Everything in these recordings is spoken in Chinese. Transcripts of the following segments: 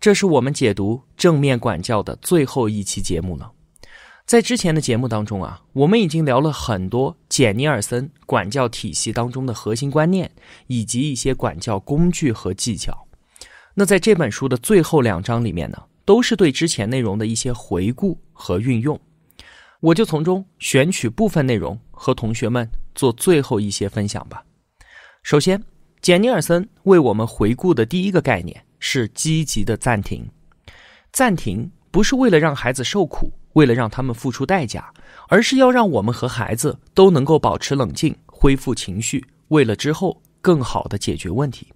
这是我们解读正面管教的最后一期节目了。在之前的节目当中啊，我们已经聊了很多简·尼尔森管教体系当中的核心观念，以及一些管教工具和技巧。那在这本书的最后两章里面呢，都是对之前内容的一些回顾和运用。我就从中选取部分内容和同学们做最后一些分享吧。首先，简·尼尔森为我们回顾的第一个概念。是积极的暂停，暂停不是为了让孩子受苦，为了让他们付出代价，而是要让我们和孩子都能够保持冷静，恢复情绪，为了之后更好的解决问题。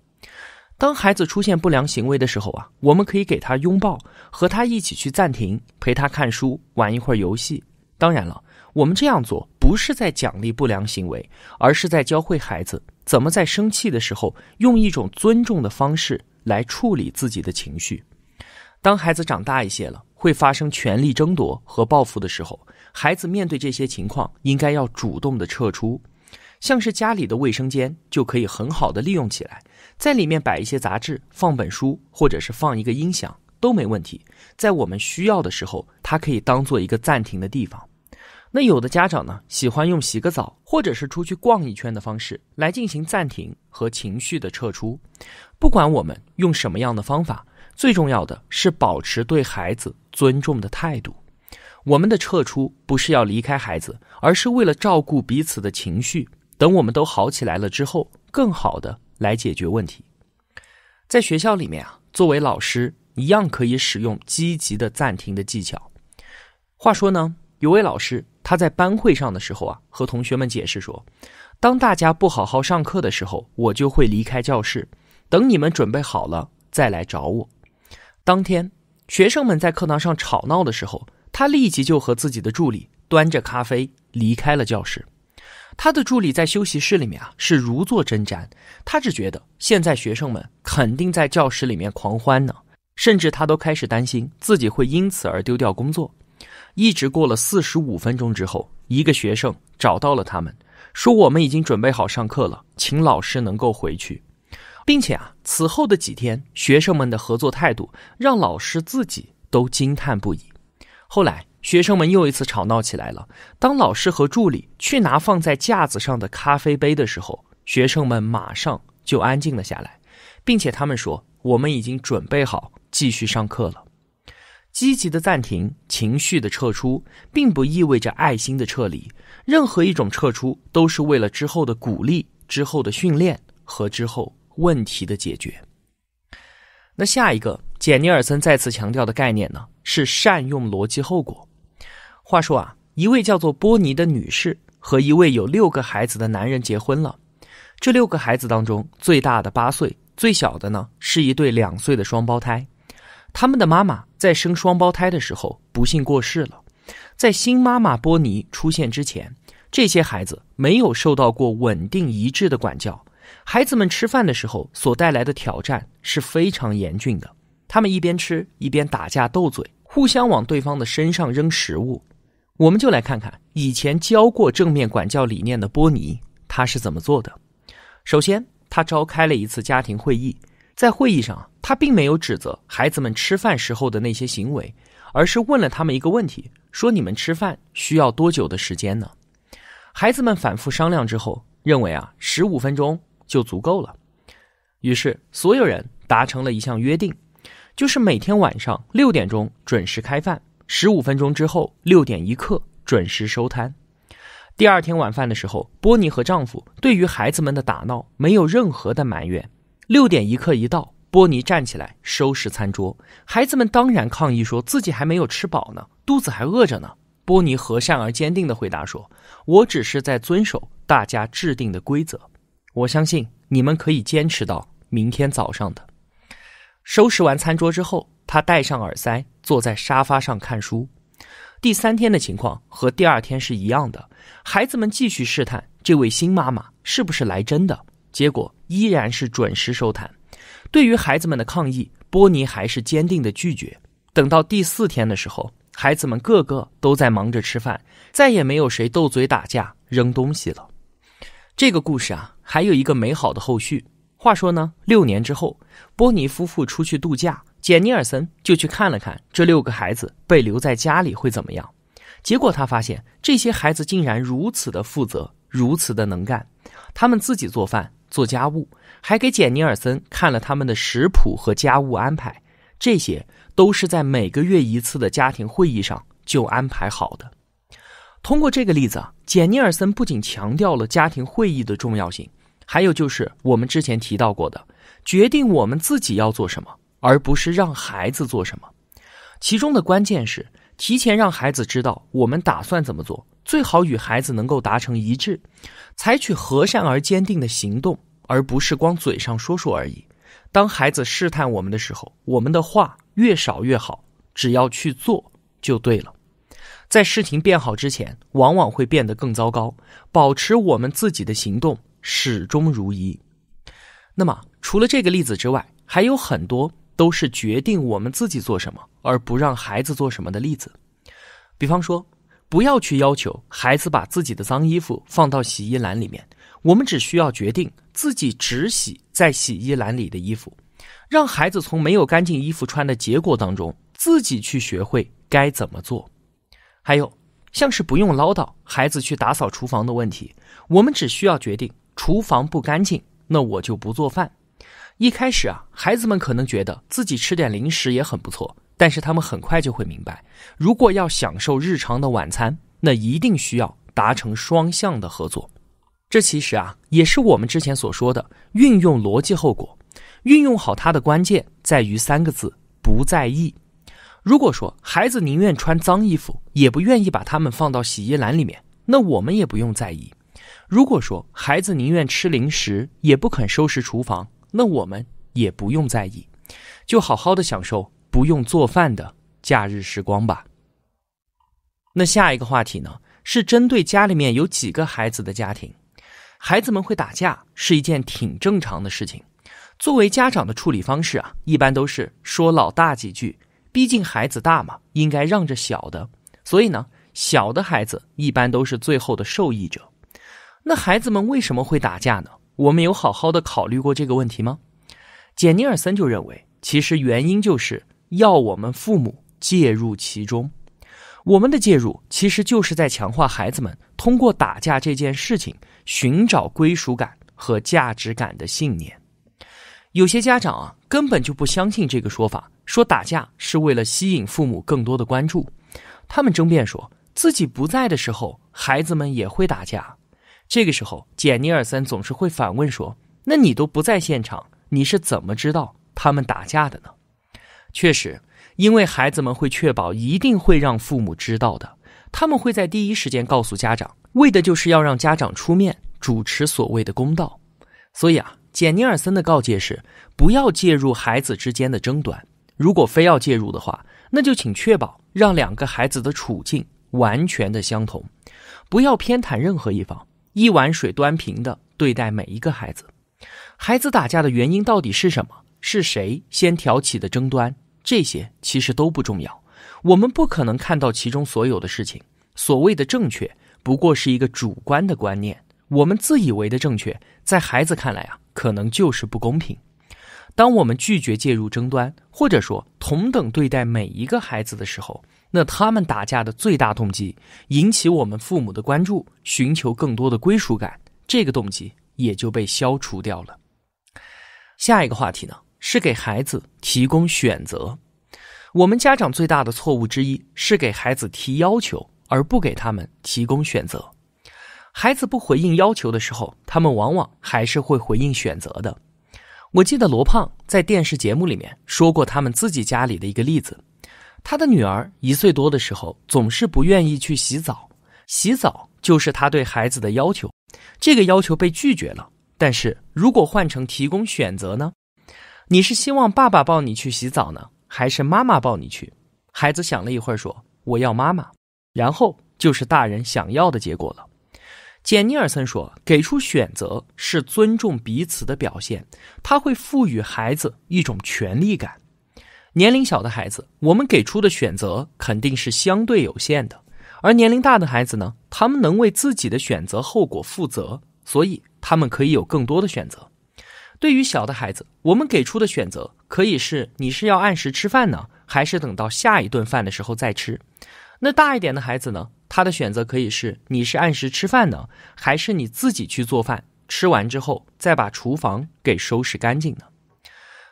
当孩子出现不良行为的时候啊，我们可以给他拥抱，和他一起去暂停，陪他看书，玩一会儿游戏。当然了，我们这样做不是在奖励不良行为，而是在教会孩子怎么在生气的时候用一种尊重的方式。来处理自己的情绪。当孩子长大一些了，会发生权力争夺和报复的时候，孩子面对这些情况，应该要主动的撤出。像是家里的卫生间，就可以很好的利用起来，在里面摆一些杂志，放本书，或者是放一个音响都没问题。在我们需要的时候，它可以当做一个暂停的地方。那有的家长呢，喜欢用洗个澡，或者是出去逛一圈的方式来进行暂停。和情绪的撤出，不管我们用什么样的方法，最重要的是保持对孩子尊重的态度。我们的撤出不是要离开孩子，而是为了照顾彼此的情绪。等我们都好起来了之后，更好的来解决问题。在学校里面啊，作为老师，一样可以使用积极的暂停的技巧。话说呢，有位老师。他在班会上的时候啊，和同学们解释说，当大家不好好上课的时候，我就会离开教室，等你们准备好了再来找我。当天，学生们在课堂上吵闹的时候，他立即就和自己的助理端着咖啡离开了教室。他的助理在休息室里面啊，是如坐针毡，他只觉得现在学生们肯定在教室里面狂欢呢，甚至他都开始担心自己会因此而丢掉工作。一直过了四十五分钟之后，一个学生找到了他们，说：“我们已经准备好上课了，请老师能够回去。”并且啊，此后的几天，学生们的合作态度让老师自己都惊叹不已。后来，学生们又一次吵闹起来了。当老师和助理去拿放在架子上的咖啡杯的时候，学生们马上就安静了下来，并且他们说：“我们已经准备好继续上课了。”积极的暂停，情绪的撤出，并不意味着爱心的撤离。任何一种撤出，都是为了之后的鼓励、之后的训练和之后问题的解决。那下一个，简尼尔森再次强调的概念呢？是善用逻辑后果。话说啊，一位叫做波尼的女士和一位有六个孩子的男人结婚了。这六个孩子当中，最大的八岁，最小的呢是一对两岁的双胞胎。他们的妈妈在生双胞胎的时候不幸过世了，在新妈妈波尼出现之前，这些孩子没有受到过稳定一致的管教。孩子们吃饭的时候所带来的挑战是非常严峻的，他们一边吃一边打架斗嘴，互相往对方的身上扔食物。我们就来看看以前教过正面管教理念的波尼他是怎么做的。首先，他召开了一次家庭会议，在会议上。他并没有指责孩子们吃饭时候的那些行为，而是问了他们一个问题：“说你们吃饭需要多久的时间呢？”孩子们反复商量之后，认为啊，十五分钟就足够了。于是所有人达成了一项约定，就是每天晚上六点钟准时开饭，十五分钟之后六点一刻准时收摊。第二天晚饭的时候，波尼和丈夫对于孩子们的打闹没有任何的埋怨。六点一刻一到。波尼站起来收拾餐桌，孩子们当然抗议，说自己还没有吃饱呢，肚子还饿着呢。波尼和善而坚定的回答说：“我只是在遵守大家制定的规则。我相信你们可以坚持到明天早上的。”收拾完餐桌之后，他戴上耳塞，坐在沙发上看书。第三天的情况和第二天是一样的，孩子们继续试探这位新妈妈是不是来真的，结果依然是准时收摊。对于孩子们的抗议，波尼还是坚定的拒绝。等到第四天的时候，孩子们个个都在忙着吃饭，再也没有谁斗嘴打架、扔东西了。这个故事啊，还有一个美好的后续。话说呢，六年之后，波尼夫妇出去度假，简尼尔森就去看了看这六个孩子被留在家里会怎么样。结果他发现，这些孩子竟然如此的负责，如此的能干，他们自己做饭。做家务，还给简·尼尔森看了他们的食谱和家务安排，这些都是在每个月一次的家庭会议上就安排好的。通过这个例子啊，简·尼尔森不仅强调了家庭会议的重要性，还有就是我们之前提到过的，决定我们自己要做什么，而不是让孩子做什么。其中的关键是。提前让孩子知道我们打算怎么做，最好与孩子能够达成一致，采取和善而坚定的行动，而不是光嘴上说说而已。当孩子试探我们的时候，我们的话越少越好，只要去做就对了。在事情变好之前，往往会变得更糟糕。保持我们自己的行动始终如一。那么，除了这个例子之外，还有很多。都是决定我们自己做什么，而不让孩子做什么的例子。比方说，不要去要求孩子把自己的脏衣服放到洗衣篮里面，我们只需要决定自己只洗在洗衣篮里的衣服，让孩子从没有干净衣服穿的结果当中，自己去学会该怎么做。还有，像是不用唠叨孩子去打扫厨房的问题，我们只需要决定厨房不干净，那我就不做饭。一开始啊，孩子们可能觉得自己吃点零食也很不错，但是他们很快就会明白，如果要享受日常的晚餐，那一定需要达成双向的合作。这其实啊，也是我们之前所说的运用逻辑后果。运用好它的关键在于三个字：不在意。如果说孩子宁愿穿脏衣服，也不愿意把它们放到洗衣篮里面，那我们也不用在意。如果说孩子宁愿吃零食，也不肯收拾厨房。那我们也不用在意，就好好的享受不用做饭的假日时光吧。那下一个话题呢，是针对家里面有几个孩子的家庭，孩子们会打架是一件挺正常的事情。作为家长的处理方式啊，一般都是说老大几句，毕竟孩子大嘛，应该让着小的。所以呢，小的孩子一般都是最后的受益者。那孩子们为什么会打架呢？我们有好好的考虑过这个问题吗？简尼尔森就认为，其实原因就是要我们父母介入其中。我们的介入其实就是在强化孩子们通过打架这件事情寻找归属感和价值感的信念。有些家长啊，根本就不相信这个说法，说打架是为了吸引父母更多的关注。他们争辩说自己不在的时候，孩子们也会打架。这个时候，简尼尔森总是会反问说：“那你都不在现场，你是怎么知道他们打架的呢？”确实，因为孩子们会确保一定会让父母知道的，他们会在第一时间告诉家长，为的就是要让家长出面主持所谓的公道。所以啊，简尼尔森的告诫是：不要介入孩子之间的争端，如果非要介入的话，那就请确保让两个孩子的处境完全的相同，不要偏袒任何一方。一碗水端平的对待每一个孩子，孩子打架的原因到底是什么？是谁先挑起的争端？这些其实都不重要。我们不可能看到其中所有的事情。所谓的正确，不过是一个主观的观念。我们自以为的正确，在孩子看来啊，可能就是不公平。当我们拒绝介入争端，或者说同等对待每一个孩子的时候。那他们打架的最大动机，引起我们父母的关注，寻求更多的归属感，这个动机也就被消除掉了。下一个话题呢，是给孩子提供选择。我们家长最大的错误之一，是给孩子提要求，而不给他们提供选择。孩子不回应要求的时候，他们往往还是会回应选择的。我记得罗胖在电视节目里面说过他们自己家里的一个例子。他的女儿一岁多的时候，总是不愿意去洗澡。洗澡就是他对孩子的要求，这个要求被拒绝了。但是如果换成提供选择呢？你是希望爸爸抱你去洗澡呢，还是妈妈抱你去？孩子想了一会儿说：“我要妈妈。”然后就是大人想要的结果了。简尼尔森说：“给出选择是尊重彼此的表现，他会赋予孩子一种权利感。”年龄小的孩子，我们给出的选择肯定是相对有限的；而年龄大的孩子呢，他们能为自己的选择后果负责，所以他们可以有更多的选择。对于小的孩子，我们给出的选择可以是：你是要按时吃饭呢，还是等到下一顿饭的时候再吃？那大一点的孩子呢，他的选择可以是：你是按时吃饭呢，还是你自己去做饭，吃完之后再把厨房给收拾干净呢？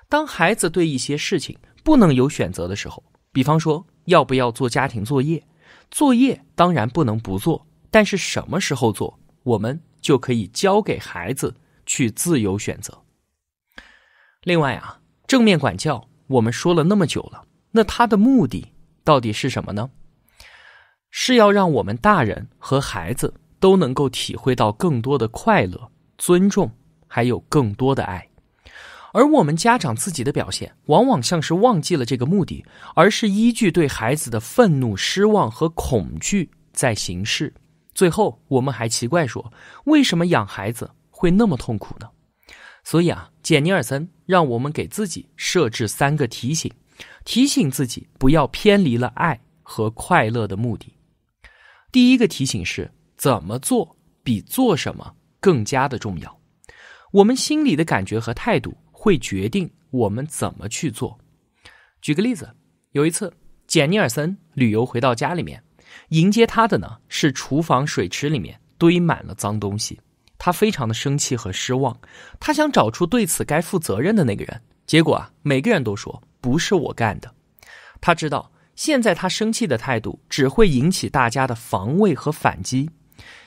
当孩子对一些事情，不能有选择的时候，比方说要不要做家庭作业，作业当然不能不做，但是什么时候做，我们就可以交给孩子去自由选择。另外啊，正面管教我们说了那么久了，那它的目的到底是什么呢？是要让我们大人和孩子都能够体会到更多的快乐、尊重，还有更多的爱。而我们家长自己的表现，往往像是忘记了这个目的，而是依据对孩子的愤怒、失望和恐惧在行事。最后，我们还奇怪说，为什么养孩子会那么痛苦呢？所以啊，简尼尔森让我们给自己设置三个提醒，提醒自己不要偏离了爱和快乐的目的。第一个提醒是：怎么做比做什么更加的重要。我们心里的感觉和态度。会决定我们怎么去做。举个例子，有一次，简尼尔森旅游回到家里面，迎接他的呢是厨房水池里面堆满了脏东西。他非常的生气和失望，他想找出对此该负责任的那个人。结果啊，每个人都说不是我干的。他知道现在他生气的态度只会引起大家的防卫和反击。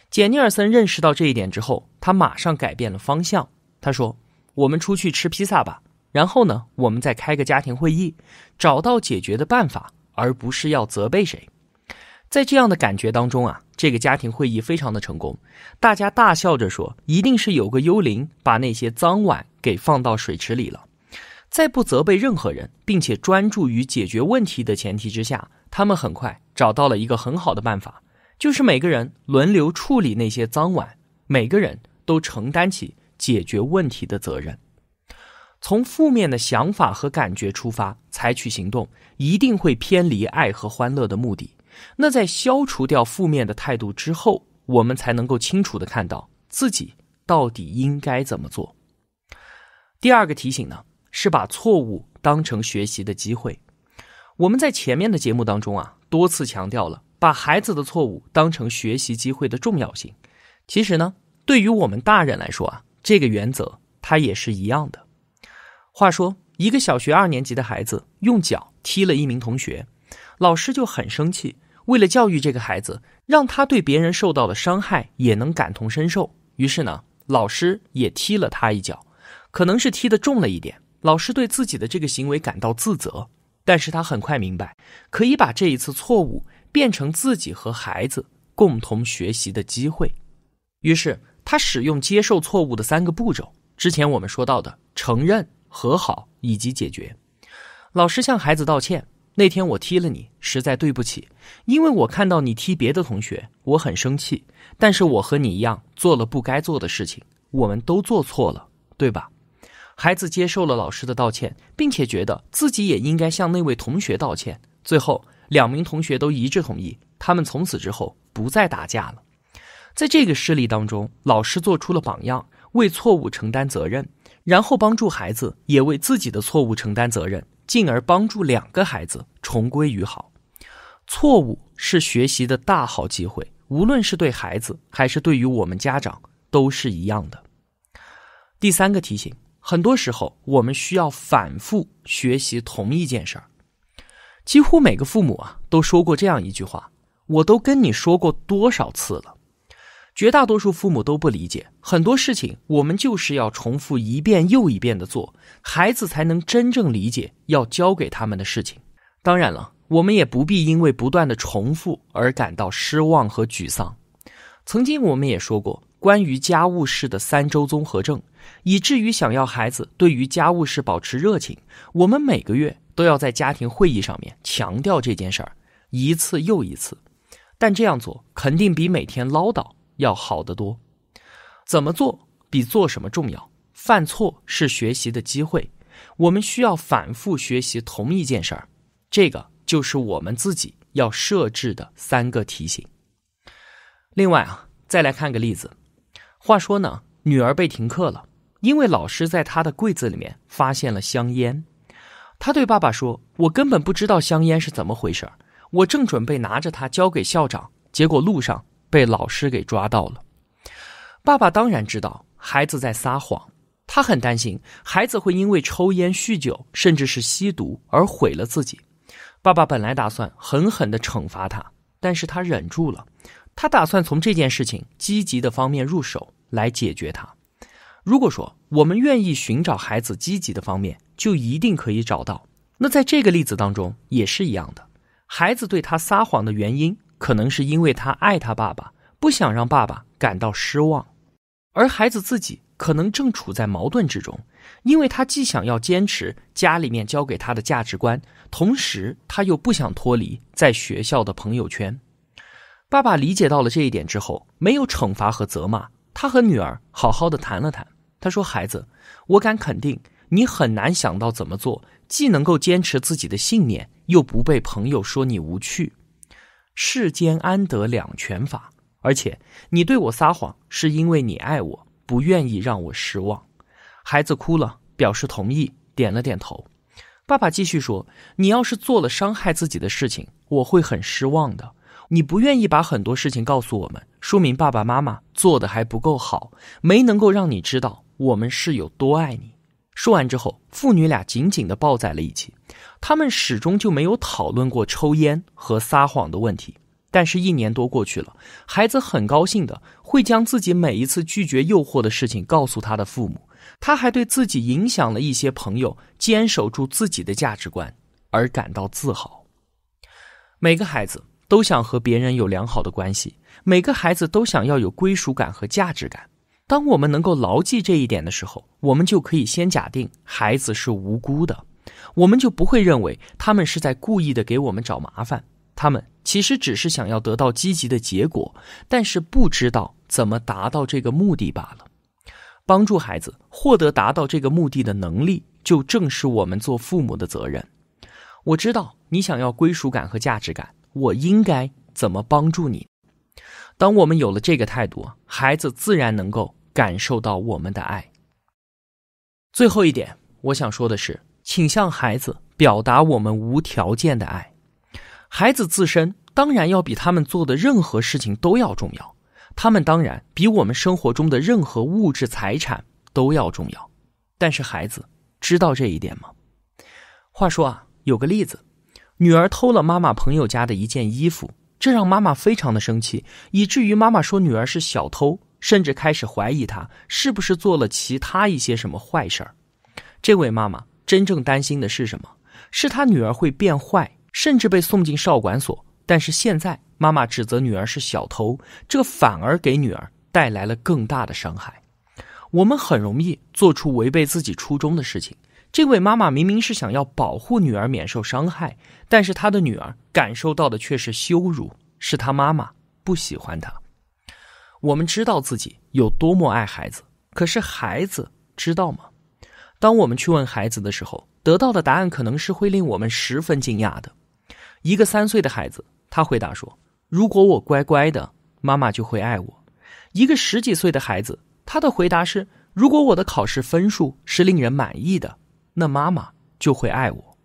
简尼尔森认识到这一点之后，他马上改变了方向。他说。我们出去吃披萨吧，然后呢，我们再开个家庭会议，找到解决的办法，而不是要责备谁。在这样的感觉当中啊，这个家庭会议非常的成功，大家大笑着说，一定是有个幽灵把那些脏碗给放到水池里了。在不责备任何人，并且专注于解决问题的前提之下，他们很快找到了一个很好的办法，就是每个人轮流处理那些脏碗，每个人都承担起。解决问题的责任，从负面的想法和感觉出发采取行动，一定会偏离爱和欢乐的目的。那在消除掉负面的态度之后，我们才能够清楚的看到自己到底应该怎么做。第二个提醒呢，是把错误当成学习的机会。我们在前面的节目当中啊，多次强调了把孩子的错误当成学习机会的重要性。其实呢，对于我们大人来说啊。这个原则，他也是一样的。话说，一个小学二年级的孩子用脚踢了一名同学，老师就很生气。为了教育这个孩子，让他对别人受到的伤害也能感同身受，于是呢，老师也踢了他一脚，可能是踢得重了一点。老师对自己的这个行为感到自责，但是他很快明白，可以把这一次错误变成自己和孩子共同学习的机会。于是。他使用接受错误的三个步骤，之前我们说到的承认、和好以及解决。老师向孩子道歉：“那天我踢了你，实在对不起，因为我看到你踢别的同学，我很生气。但是我和你一样做了不该做的事情，我们都做错了，对吧？”孩子接受了老师的道歉，并且觉得自己也应该向那位同学道歉。最后，两名同学都一致同意，他们从此之后不再打架了。在这个事例当中，老师做出了榜样，为错误承担责任，然后帮助孩子，也为自己的错误承担责任，进而帮助两个孩子重归于好。错误是学习的大好机会，无论是对孩子还是对于我们家长，都是一样的。第三个提醒，很多时候我们需要反复学习同一件事儿。几乎每个父母啊，都说过这样一句话：“我都跟你说过多少次了。”绝大多数父母都不理解很多事情，我们就是要重复一遍又一遍的做，孩子才能真正理解要教给他们的事情。当然了，我们也不必因为不断的重复而感到失望和沮丧。曾经我们也说过关于家务事的三周综合症，以至于想要孩子对于家务事保持热情，我们每个月都要在家庭会议上面强调这件事儿一次又一次。但这样做肯定比每天唠叨。要好得多。怎么做比做什么重要。犯错是学习的机会。我们需要反复学习同一件事儿。这个就是我们自己要设置的三个提醒。另外啊，再来看个例子。话说呢，女儿被停课了，因为老师在她的柜子里面发现了香烟。她对爸爸说：“我根本不知道香烟是怎么回事我正准备拿着它交给校长，结果路上。”被老师给抓到了，爸爸当然知道孩子在撒谎，他很担心孩子会因为抽烟、酗酒，甚至是吸毒而毁了自己。爸爸本来打算狠狠的惩罚他，但是他忍住了，他打算从这件事情积极的方面入手来解决他。如果说我们愿意寻找孩子积极的方面，就一定可以找到。那在这个例子当中也是一样的，孩子对他撒谎的原因。可能是因为他爱他爸爸，不想让爸爸感到失望，而孩子自己可能正处在矛盾之中，因为他既想要坚持家里面教给他的价值观，同时他又不想脱离在学校的朋友圈。爸爸理解到了这一点之后，没有惩罚和责骂，他和女儿好好的谈了谈。他说：“孩子，我敢肯定，你很难想到怎么做，既能够坚持自己的信念，又不被朋友说你无趣。”世间安得两全法？而且你对我撒谎，是因为你爱我，不愿意让我失望。孩子哭了，表示同意，点了点头。爸爸继续说：“你要是做了伤害自己的事情，我会很失望的。你不愿意把很多事情告诉我们，说明爸爸妈妈做的还不够好，没能够让你知道我们是有多爱你。”说完之后，父女俩紧紧的抱在了一起。他们始终就没有讨论过抽烟和撒谎的问题。但是，一年多过去了，孩子很高兴的会将自己每一次拒绝诱惑的事情告诉他的父母。他还对自己影响了一些朋友，坚守住自己的价值观而感到自豪。每个孩子都想和别人有良好的关系，每个孩子都想要有归属感和价值感。当我们能够牢记这一点的时候，我们就可以先假定孩子是无辜的，我们就不会认为他们是在故意的给我们找麻烦。他们其实只是想要得到积极的结果，但是不知道怎么达到这个目的罢了。帮助孩子获得达到这个目的的能力，就正是我们做父母的责任。我知道你想要归属感和价值感，我应该怎么帮助你？当我们有了这个态度，孩子自然能够。感受到我们的爱。最后一点，我想说的是，请向孩子表达我们无条件的爱。孩子自身当然要比他们做的任何事情都要重要，他们当然比我们生活中的任何物质财产都要重要。但是，孩子知道这一点吗？话说啊，有个例子：女儿偷了妈妈朋友家的一件衣服，这让妈妈非常的生气，以至于妈妈说女儿是小偷。甚至开始怀疑他是不是做了其他一些什么坏事儿。这位妈妈真正担心的是什么？是她女儿会变坏，甚至被送进少管所。但是现在，妈妈指责女儿是小偷，这反而给女儿带来了更大的伤害。我们很容易做出违背自己初衷的事情。这位妈妈明明是想要保护女儿免受伤害，但是她的女儿感受到的却是羞辱，是她妈妈不喜欢她。我们知道自己有多么爱孩子，可是孩子知道吗？当我们去问孩子的时候，得到的答案可能是会令我们十分惊讶的。一个三岁的孩子，他回答说：“如果我乖乖的，妈妈就会爱我。”一个十几岁的孩子，他的回答是：“如果我的考试分数是令人满意的，那妈妈就会爱我。”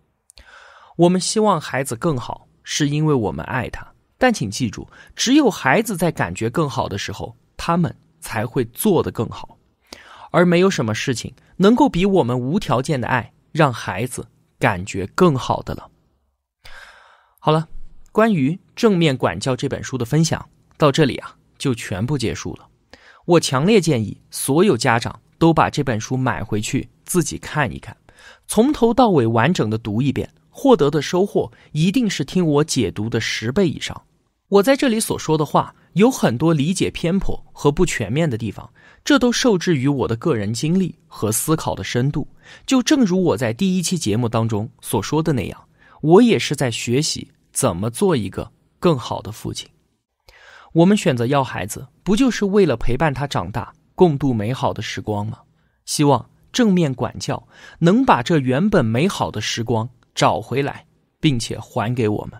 我们希望孩子更好，是因为我们爱他。但请记住，只有孩子在感觉更好的时候，他们才会做得更好，而没有什么事情能够比我们无条件的爱让孩子感觉更好的了。好了，关于《正面管教》这本书的分享到这里啊，就全部结束了。我强烈建议所有家长都把这本书买回去，自己看一看，从头到尾完整的读一遍，获得的收获一定是听我解读的十倍以上。我在这里所说的话有很多理解偏颇和不全面的地方，这都受制于我的个人经历和思考的深度。就正如我在第一期节目当中所说的那样，我也是在学习怎么做一个更好的父亲。我们选择要孩子，不就是为了陪伴他长大，共度美好的时光吗？希望正面管教能把这原本美好的时光找回来，并且还给我们。